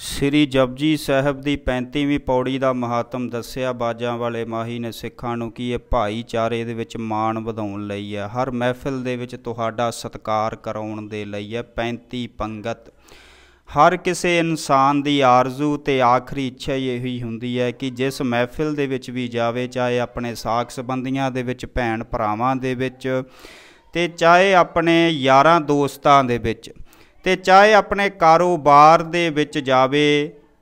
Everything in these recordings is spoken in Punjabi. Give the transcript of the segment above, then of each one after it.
ਸ੍ਰੀ ਜਪਜੀ ਸਾਹਿਬ ਦੀ 35ਵੀਂ ਪੌੜੀ ਦਾ ਮਹਾਤਮ ਦੱਸਿਆ ਬਾਜਾਂ ਵਾਲੇ ਮਾਹੀ ਨੇ ਸਿੱਖਾਂ ਨੂੰ ਕੀ ਇਹ ਭਾਈਚਾਰੇ ਦੇ ਵਿੱਚ ਮਾਣ ਵਧਾਉਣ ਲਈ ਹੈ ਹਰ ਮਹਿਫਿਲ ਦੇ ਵਿੱਚ ਤੁਹਾਡਾ ਸਤਿਕਾਰ ਕਰਾਉਣ ਦੇ ਲਈ ਹੈ 35 ਪੰਗਤ ਹਰ ਕਿਸੇ ਇਨਸਾਨ ਦੀ ਆਰਜ਼ੂ ਤੇ ਆਖਰੀ ਇੱਛਾ ਇਹੀ ਹੁੰਦੀ ਹੈ ਕਿ ਜਿਸ ਮਹਿਫਿਲ ਦੇ ਵਿੱਚ ਵੀ ਜਾਵੇ ਚਾਹੇ ਆਪਣੇ ਸਾਖ ਸੰਬੰਧੀਆਂ ਦੇ ਵਿੱਚ ਭੈਣ ਭਰਾਵਾਂ ਦੇ ਵਿੱਚ ਤੇ ਚਾਹੇ ਆਪਣੇ ਯਾਰਾਂ ਦੋਸਤਾਂ ਦੇ ਵਿੱਚ ਤੇ ਚਾਹੇ ਆਪਣੇ ਕਾਰੋਬਾਰ ਦੇ ਵਿੱਚ ਜਾਵੇ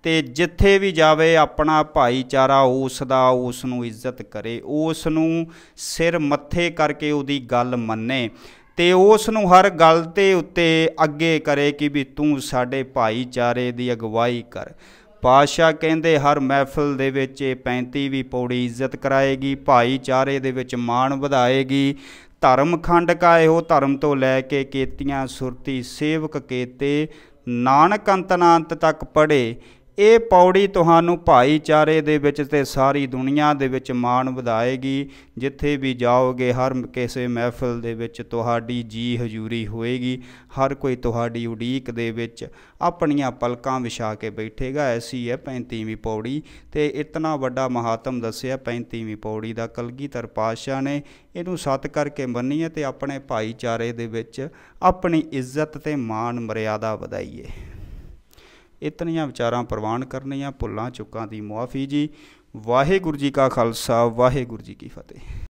ਤੇ ਜਿੱਥੇ ਵੀ ਜਾਵੇ ਆਪਣਾ ਭਾਈਚਾਰਾ ਉਸ ਦਾ ਉਸ ਨੂੰ ਇੱਜ਼ਤ ਕਰੇ ਉਸ ਨੂੰ ਸਿਰ ਮੱਥੇ ਕਰਕੇ ਉਹਦੀ ਗੱਲ ਮੰਨੇ ਤੇ ਉਸ ਨੂੰ ਹਰ ਗੱਲ ਤੇ ਉੱਤੇ ਅੱਗੇ ਕਰੇ ਕਿ ਵੀ ਤੂੰ ਸਾਡੇ ਭਾਈਚਾਰੇ ਦੀ ਅਗਵਾਈ ਕਰ ਪਾਸ਼ਾ ਕਹਿੰਦੇ ਹਰ ਮਹਿਫਲ ਦੇ ਵਿੱਚ ਇਹ 35 ਵੀ ਪੌੜੀ ਇੱਜ਼ਤ ਕਰਾਏਗੀ ਭਾਈਚਾਰੇ ਦੇ ਵਿੱਚ ਮਾਣ ਵਧਾਏਗੀ ਧਰਮ ਖੰਡ ਕਾ ਇਹੋ ਧਰਮ ਤੋਂ ਲੈ ਕੇ ਕੀਤੀਆਂ ਸੁਰਤੀ ਸੇਵਕ ਕੇਤੇ ਨਾਨਕ ਅੰਤ ਤੱਕ ਪੜੇ ਇਹ ਪੌੜੀ ਤੁਹਾਨੂੰ ਭਾਈਚਾਰੇ ਦੇ ਵਿੱਚ ਤੇ ਸਾਰੀ ਦੁਨੀਆ ਦੇ ਵਿੱਚ ਮਾਣ ਵਧਾਏਗੀ ਜਿੱਥੇ ਵੀ ਜਾਓਗੇ ਹਰ ਕਿਸੇ ਮਹਿਫਲ ਦੇ ਵਿੱਚ ਤੁਹਾਡੀ ਜੀ ਹਜ਼ੂਰੀ ਹੋਏਗੀ ਹਰ ਕੋਈ ਤੁਹਾਡੀ ਉਡੀਕ ਦੇ ਵਿੱਚ ਆਪਣੀਆਂ ਪਲਕਾਂ ਵਿਛਾ ਕੇ ਬੈਠੇਗਾ ਐਸੀ ਹੈ 35ਵੀਂ ਪੌੜੀ ਤੇ ਇਤਨਾ ਵੱਡਾ ਮਹਾਤਮ ਦੱਸਿਆ 35ਵੀਂ ਪੌੜੀ ਦਾ ਕਲਗੀਧਰ ਪਾਤਸ਼ਾਹ ਨੇ ਇਹਨੂੰ ਸਤ ਕਰਕੇ ਮੰਨੀਏ ਤੇ ਆਪਣੇ ਭਾਈਚਾਰੇ ਦੇ ਵਿੱਚ ਆਪਣੀ ਇੱਜ਼ਤ ਤੇ ਮਾਣ ਮਰਿਆਦਾ ਵਧਾਈਏ ਇਤਨੀਆਂ ਵਿਚਾਰਾਂ ਪ੍ਰਵਾਨ ਕਰਨੀਆਂ ਭੁੱਲਾਂ ਚੁੱਕਾਂ ਦੀ ਮੁਆਫੀ ਜੀ ਵਾਹਿਗੁਰੂ ਜੀ ਕਾ ਖਾਲਸਾ ਵਾਹਿਗੁਰੂ ਜੀ ਕੀ ਫਤਿਹ